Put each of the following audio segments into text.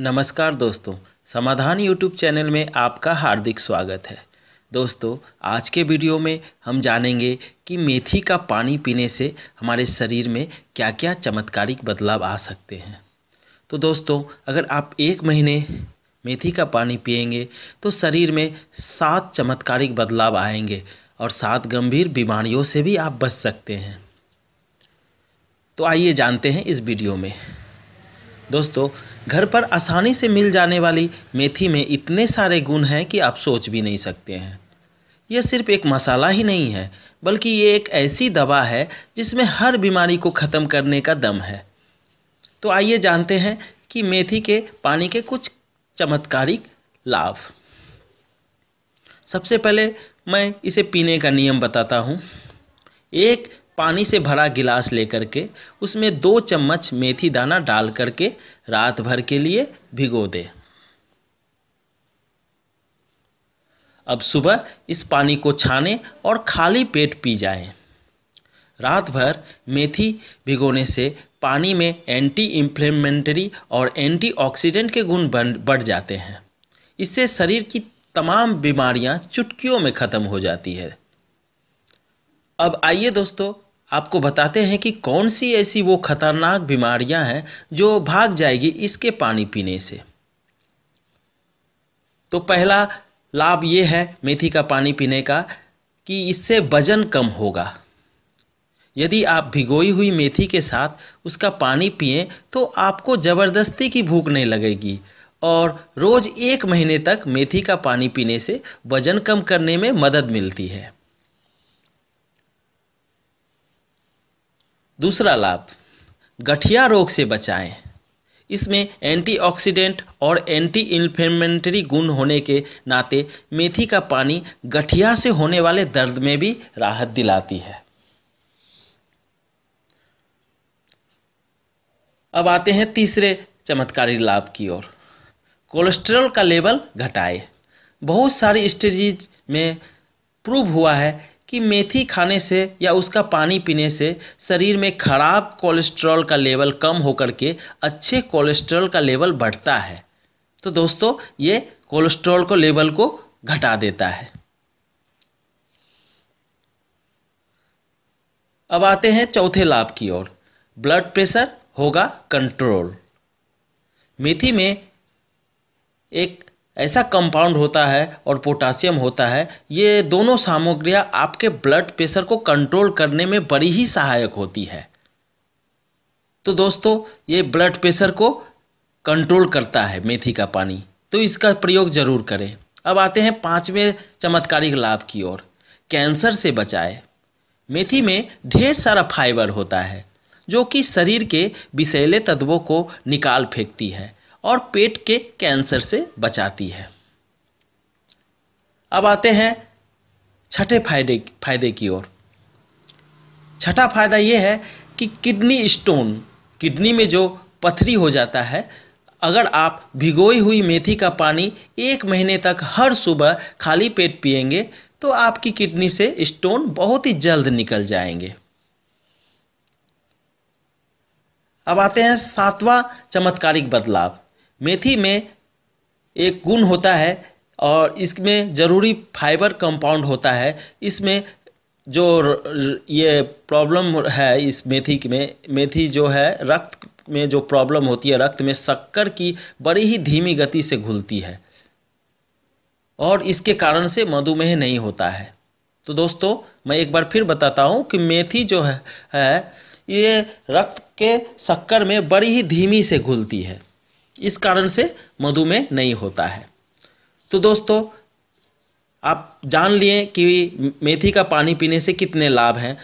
नमस्कार दोस्तों समाधान यूट्यूब चैनल में आपका हार्दिक स्वागत है दोस्तों आज के वीडियो में हम जानेंगे कि मेथी का पानी पीने से हमारे शरीर में क्या क्या चमत्कारिक बदलाव आ सकते हैं तो दोस्तों अगर आप एक महीने मेथी का पानी पिएंगे तो शरीर में सात चमत्कारिक बदलाव आएंगे और सात गंभीर बीमारियों से भी आप बच सकते हैं तो आइए जानते हैं इस वीडियो में दोस्तों घर पर आसानी से मिल जाने वाली मेथी में इतने सारे गुण हैं कि आप सोच भी नहीं सकते हैं यह सिर्फ एक मसाला ही नहीं है बल्कि ये एक ऐसी दवा है जिसमें हर बीमारी को ख़त्म करने का दम है तो आइए जानते हैं कि मेथी के पानी के कुछ चमत्कारिक लाभ सबसे पहले मैं इसे पीने का नियम बताता हूँ एक पानी से भरा गिलास लेकर के उसमें दो चम्मच मेथी दाना डाल करके रात भर के लिए भिगो दें अब सुबह इस पानी को छाने और खाली पेट पी जाएं। रात भर मेथी भिगोने से पानी में एंटी इम्फ्लेमेंटरी और एंटीऑक्सीडेंट के गुण बढ़ जाते हैं इससे शरीर की तमाम बीमारियां चुटकियों में ख़त्म हो जाती है अब आइए दोस्तों आपको बताते हैं कि कौन सी ऐसी वो खतरनाक बीमारियां हैं जो भाग जाएगी इसके पानी पीने से तो पहला लाभ ये है मेथी का पानी पीने का कि इससे वजन कम होगा यदि आप भिगोई हुई मेथी के साथ उसका पानी पिए तो आपको ज़बरदस्ती की भूख नहीं लगेगी और रोज़ एक महीने तक मेथी का पानी पीने से वज़न कम करने में मदद मिलती है दूसरा लाभ गठिया रोग से बचाएं इसमें एंटीऑक्सीडेंट और एंटी इन्फ्लेमेंटरी गुण होने के नाते मेथी का पानी गठिया से होने वाले दर्द में भी राहत दिलाती है अब आते हैं तीसरे चमत्कारी लाभ की ओर कोलेस्ट्रॉल का लेवल घटाए बहुत सारी स्टडीज में प्रूव हुआ है कि मेथी खाने से या उसका पानी पीने से शरीर में खराब कोलेस्ट्रॉल का लेवल कम होकर के अच्छे कोलेस्ट्रॉल का लेवल बढ़ता है तो दोस्तों ये कोलेस्ट्रॉल को लेवल को घटा देता है अब आते हैं चौथे लाभ की ओर ब्लड प्रेशर होगा कंट्रोल मेथी में एक ऐसा कंपाउंड होता है और पोटासियम होता है ये दोनों सामग्रियाँ आपके ब्लड प्रेशर को कंट्रोल करने में बड़ी ही सहायक होती है तो दोस्तों ये ब्लड प्रेशर को कंट्रोल करता है मेथी का पानी तो इसका प्रयोग ज़रूर करें अब आते हैं पाँचवें चमत्कारिक लाभ की ओर कैंसर से बचाए मेथी में ढेर सारा फाइबर होता है जो कि शरीर के विषैले तत्वों को निकाल फेंकती है और पेट के कैंसर से बचाती है अब आते हैं छठे फायदे फायदे की ओर छठा फायदा यह है कि किडनी स्टोन किडनी में जो पथरी हो जाता है अगर आप भिगोई हुई मेथी का पानी एक महीने तक हर सुबह खाली पेट पिएंगे तो आपकी किडनी से स्टोन बहुत ही जल्द निकल जाएंगे अब आते हैं सातवां चमत्कारिक बदलाव मेथी में एक गुण होता है और इसमें ज़रूरी फाइबर कंपाउंड होता है इसमें जो ये प्रॉब्लम है इस मेथी में मेथी जो है रक्त में जो प्रॉब्लम होती है रक्त में शक्कर की बड़ी ही धीमी गति से घुलती है और इसके कारण से मधुमेह नहीं होता है तो दोस्तों मैं एक बार फिर बताता हूँ कि मेथी जो है, है ये रक्त के शक्कर में बड़ी ही धीमी से घुलती है इस कारण से मधुमेह नहीं होता है तो दोस्तों आप जान लिए कि मेथी का पानी पीने से कितने लाभ हैं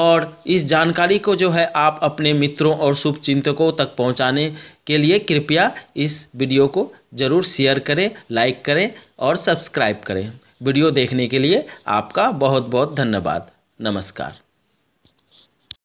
और इस जानकारी को जो है आप अपने मित्रों और शुभचिंतकों तक पहुंचाने के लिए कृपया इस वीडियो को ज़रूर शेयर करें लाइक करें और सब्सक्राइब करें वीडियो देखने के लिए आपका बहुत बहुत धन्यवाद नमस्कार